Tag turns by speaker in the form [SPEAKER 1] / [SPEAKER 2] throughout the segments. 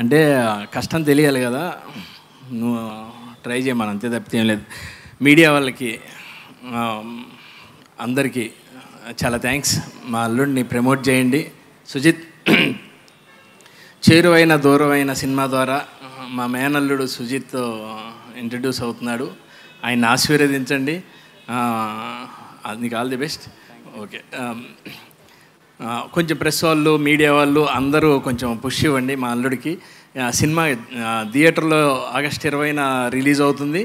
[SPEAKER 1] అంటే కష్టం తెలియాలి కదా నువ్వు ట్రై చేయమని అంతే తప్పితే ఏం లేదు మీడియా వాళ్ళకి అందరికీ చాలా థ్యాంక్స్ మా అల్లుడిని ప్రమోట్ చేయండి సుజిత్ చేరువైన దూరమైన సినిమా ద్వారా మా మేనల్లుడు సుజిత్ ఇంట్రడ్యూస్ అవుతున్నాడు ఆయన్ని ఆశీర్వదించండి నీకు ఆల్ ది బెస్ట్ ఓకే కొంచెం ప్రెస్ వాళ్ళు మీడియా వాళ్ళు అందరూ కొంచెం పుష్ ఇవ్వండి మా అల్లుడికి సినిమా థియేటర్లో ఆగస్ట్ ఇరవైన రిలీజ్ అవుతుంది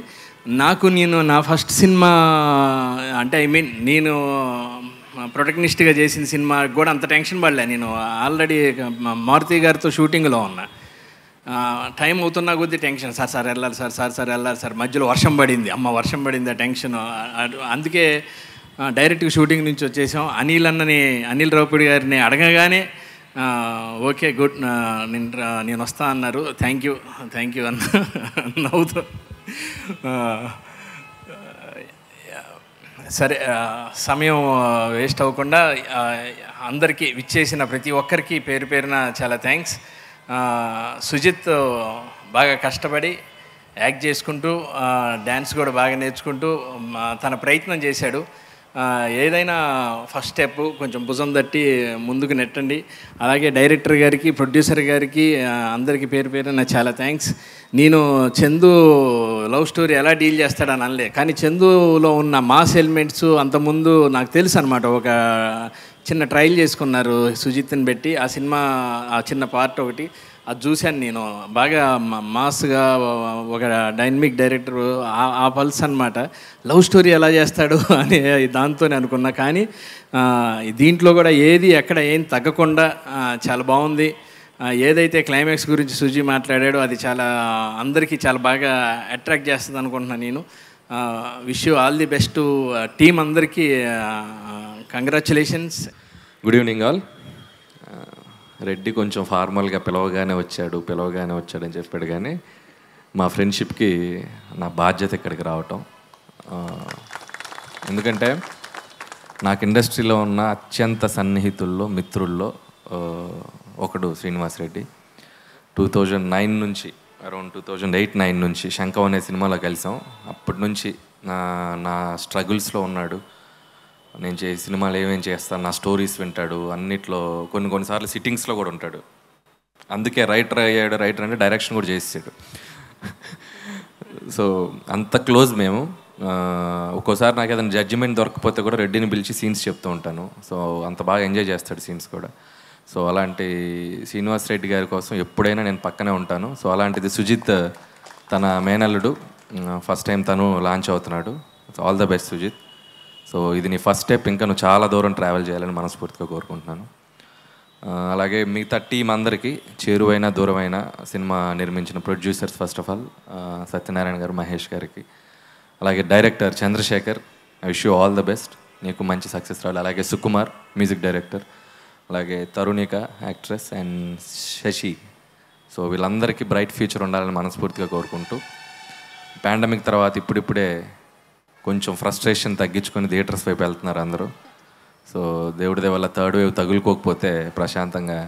[SPEAKER 1] నాకు నేను నా ఫస్ట్ సినిమా అంటే ఐ మీన్ నేను ప్రొటెక్నిస్ట్గా చేసిన సినిమా కూడా అంత టెన్షన్ పడలే నేను ఆల్రెడీ మారుతి గారితో షూటింగ్లో ఉన్నా టైం అవుతున్నా కొద్దీ టెన్షన్ సార్ సార్ వెళ్ళాలి సార్ సార్ సార్ వెళ్ళాలి సార్ మధ్యలో వర్షం పడింది అమ్మ వర్షం పడింది ఆ టెన్షన్ అందుకే డైరెక్ట్గా షూటింగ్ నుంచి వచ్చేసాం అనిల్ అన్నని అనిల్ రావుపూడి గారిని అడగగానే ఓకే గుడ్ నేను నేను వస్తా అన్నారు థ్యాంక్ యూ థ్యాంక్ యూ అన్న నవ్వుతో సరే సమయం వేస్ట్ అవ్వకుండా అందరికీ విచ్చేసిన ప్రతి ఒక్కరికి పేరు పేరున చాలా థ్యాంక్స్ సుజిత్ బాగా కష్టపడి యాక్ట్ చేసుకుంటూ డ్యాన్స్ కూడా బాగా నేర్చుకుంటూ తన ప్రయత్నం చేశాడు ఏదైనా ఫస్ట్ స్టెప్ కొంచెం భుజం తట్టి ముందుకు నెట్టండి అలాగే డైరెక్టర్ గారికి ప్రొడ్యూసర్ గారికి అందరికీ పేరు పేరు నా చాలా థ్యాంక్స్ నేను చందు లవ్ స్టోరీ ఎలా డీల్ చేస్తాడని అనలే కానీ చందులో ఉన్న మాస్ ఎలిమెంట్స్ అంతకుముందు నాకు తెలుసు అనమాట ఒక చిన్న ట్రయల్ చేసుకున్నారు సుజిత్ని పెట్టి ఆ సినిమా ఆ చిన్న పార్ట్ ఒకటి అది చూశాను నేను బాగా మాస్గా ఒక డైనమిక్ డైరెక్టర్ ఆ పల్స్ అనమాట లవ్ స్టోరీ ఎలా చేస్తాడు అని దాంతోనే అనుకున్నా కానీ దీంట్లో కూడా ఏది ఎక్కడ ఏం తగ్గకుండా చాలా బాగుంది ఏదైతే క్లైమాక్స్ గురించి సుజీ మాట్లాడాడో అది చాలా అందరికీ చాలా బాగా అట్రాక్ట్ చేస్తుంది అనుకుంటున్నాను నేను wish you all the best team అందరికీ congratulations
[SPEAKER 2] good evening all Reddy కొంచెం ఫార్మల్గా పిలవగానే వచ్చాడు పిలవగానే వచ్చాడని చెప్పాడు కానీ మా ఫ్రెండ్షిప్కి నా బాధ్యత ఇక్కడికి రావటం ఎందుకంటే నాకు ఇండస్ట్రీలో ఉన్న అత్యంత సన్నిహితుల్లో మిత్రుల్లో ఒకడు Srinivas Reddy two thousand nine నుంచి around two thousand eight nine నుంచి శంఖం అనే సినిమాలో కలిసాం అప్పటి నుంచి నా నా స్ట్రగుల్స్లో ఉన్నాడు నేను చే సినిమాలు ఏమేమి చేస్తాను నా స్టోరీస్ వింటాడు అన్నిట్లో కొన్ని కొన్నిసార్లు సిట్టింగ్స్లో కూడా ఉంటాడు అందుకే రైటర్ అయ్యాడు రైటర్ అంటే డైరెక్షన్ కూడా చేసాడు సో అంత క్లోజ్ మేము ఒక్కోసారి నాకు ఏదైనా జడ్జిమెంట్ దొరకపోతే కూడా రెడ్డిని పిలిచి సీన్స్ చెప్తూ ఉంటాను సో అంత బాగా ఎంజాయ్ చేస్తాడు సీన్స్ కూడా సో అలాంటి శ్రీనివాస్ రెడ్డి గారి కోసం ఎప్పుడైనా నేను పక్కనే ఉంటాను సో అలాంటిది సుజిత్ తన మేనల్లుడు ఫస్ట్ టైం తను లాంచ్ అవుతున్నాడు all the best Sujith so ఇది నీ ఫస్ట్ స్టెప్ ఇంకా నువ్వు చాలా దూరం ట్రావెల్ చేయాలని మనస్ఫూర్తిగా కోరుకుంటున్నాను అలాగే మిగతా టీం అందరికీ చేరువైన దూరమైన సినిమా నిర్మించిన producers first of all Satyanarayana garu Mahesh గారికి అలాగే director Chandrashekar I wish you all the best నీకు మంచి సక్సెస్ రావాలి అలాగే సుకుమార్ మ్యూజిక్ డైరెక్టర్ అలాగే Tarunika actress and Sasi so వీళ్ళందరికీ బ్రైట్ ఫ్యూచర్ ఉండాలని మనస్ఫూర్తిగా కోరుకుంటూ పాండమిక్ తర్వాత ఇప్పుడిప్పుడే కొంచెం ఫ్రస్ట్రేషన్ తగ్గించుకొని థియేటర్స్ వైపు వెళ్తున్నారు అందరూ సో దేవుడి వల్ల థర్డ్ వేవ్ తగులుకోకపోతే ప్రశాంతంగా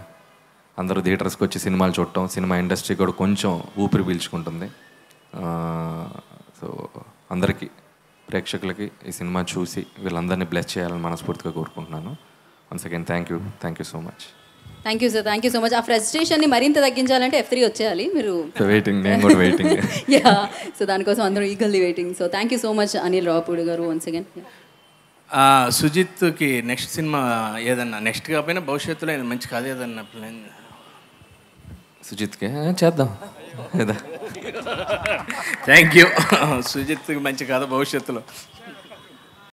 [SPEAKER 2] అందరూ థియేటర్స్కి వచ్చి సినిమాలు చూడటం సినిమా ఇండస్ట్రీ కూడా కొంచెం ఊపిరి పీల్చుకుంటుంది సో అందరికీ ప్రేక్షకులకి ఈ సినిమా చూసి వీళ్ళందరినీ బ్లెస్ చేయాలని మనస్ఫూర్తిగా కోరుకుంటున్నాను once again thank you thank you so much thank you sir thank you so much ఆ ని మరింత తగ్గించాలంటే ఎఫ్ త్రీ వచ్చేయాలి మీరు వెయిటింగ్ వెయిటింగ్ యా సో దానికోసం అందరూ eagerly waiting so thank you so much Anil Ravipudi garu once again
[SPEAKER 1] సుజిత్కి నెక్స్ట్ సినిమా ఏదన్నా నెక్స్ట్ కాకపోయినా భవిష్యత్తులో మంచి కాదు ఏదన్నా ప్లాన్ సుజిత్కి చేద్దాం థ్యాంక్ యూ సుజిత్కి మంచి కాదు భవిష్యత్తులో